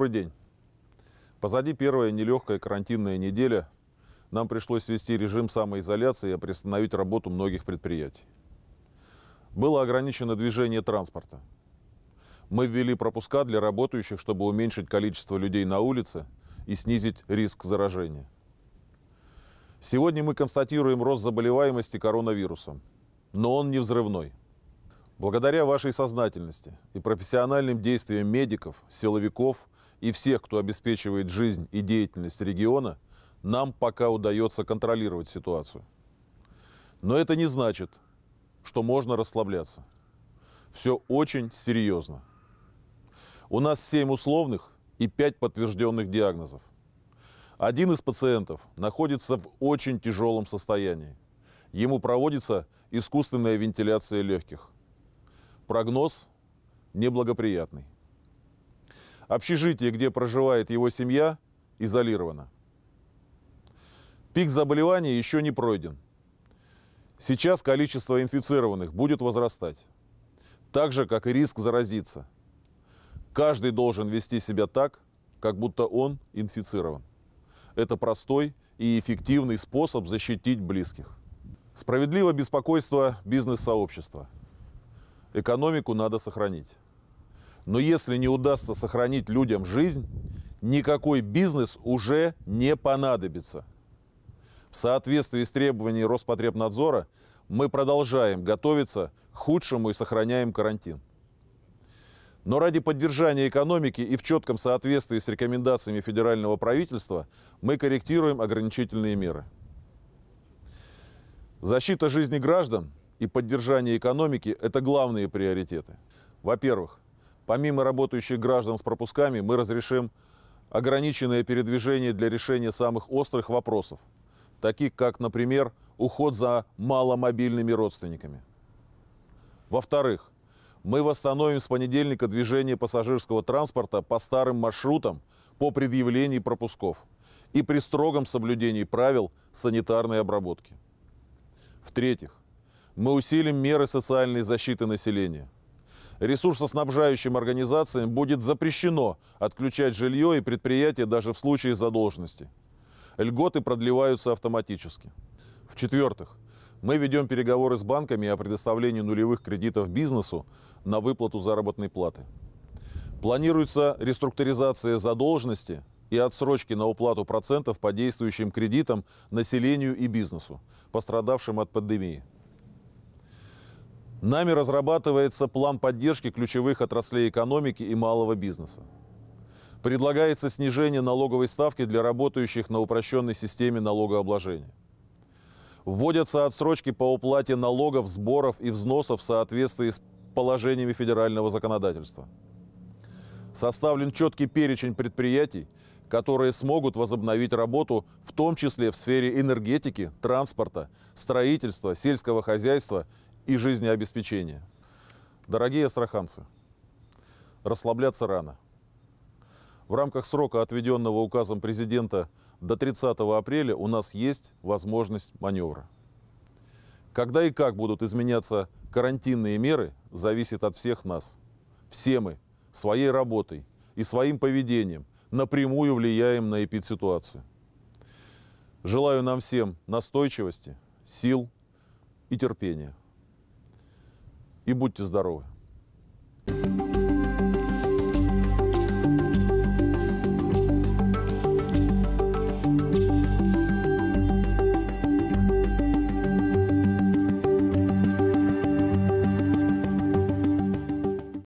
Добрый день. Позади первая нелегкая карантинная неделя. Нам пришлось ввести режим самоизоляции и приостановить работу многих предприятий. Было ограничено движение транспорта. Мы ввели пропуска для работающих, чтобы уменьшить количество людей на улице и снизить риск заражения. Сегодня мы констатируем рост заболеваемости коронавирусом, но он не взрывной. Благодаря вашей сознательности и профессиональным действиям медиков, силовиков – и всех, кто обеспечивает жизнь и деятельность региона, нам пока удается контролировать ситуацию. Но это не значит, что можно расслабляться. Все очень серьезно. У нас 7 условных и 5 подтвержденных диагнозов. Один из пациентов находится в очень тяжелом состоянии. Ему проводится искусственная вентиляция легких. Прогноз неблагоприятный. Общежитие, где проживает его семья, изолировано. Пик заболевания еще не пройден. Сейчас количество инфицированных будет возрастать, так же, как и риск заразиться. Каждый должен вести себя так, как будто он инфицирован. Это простой и эффективный способ защитить близких. Справедливо беспокойство бизнес-сообщества. Экономику надо сохранить. Но если не удастся сохранить людям жизнь, никакой бизнес уже не понадобится. В соответствии с требованиями Роспотребнадзора мы продолжаем готовиться к худшему и сохраняем карантин. Но ради поддержания экономики и в четком соответствии с рекомендациями федерального правительства мы корректируем ограничительные меры. Защита жизни граждан и поддержание экономики – это главные приоритеты. Во-первых, Помимо работающих граждан с пропусками, мы разрешим ограниченное передвижение для решения самых острых вопросов, таких как, например, уход за маломобильными родственниками. Во-вторых, мы восстановим с понедельника движение пассажирского транспорта по старым маршрутам по предъявлении пропусков и при строгом соблюдении правил санитарной обработки. В-третьих, мы усилим меры социальной защиты населения – ресурсоснабжающим организациям будет запрещено отключать жилье и предприятие даже в случае задолженности. Льготы продлеваются автоматически. В-четвертых, мы ведем переговоры с банками о предоставлении нулевых кредитов бизнесу на выплату заработной платы. Планируется реструктуризация задолженности и отсрочки на уплату процентов по действующим кредитам населению и бизнесу, пострадавшим от пандемии. Нами разрабатывается план поддержки ключевых отраслей экономики и малого бизнеса. Предлагается снижение налоговой ставки для работающих на упрощенной системе налогообложения. Вводятся отсрочки по уплате налогов, сборов и взносов в соответствии с положениями федерального законодательства. Составлен четкий перечень предприятий, которые смогут возобновить работу, в том числе в сфере энергетики, транспорта, строительства, сельского хозяйства и жизнеобеспечения. Дорогие астраханцы, расслабляться рано. В рамках срока, отведенного указом президента до 30 апреля, у нас есть возможность маневра. Когда и как будут изменяться карантинные меры, зависит от всех нас. Все мы своей работой и своим поведением напрямую влияем на эпидситуацию. Желаю нам всем настойчивости, сил и терпения и будьте здоровы.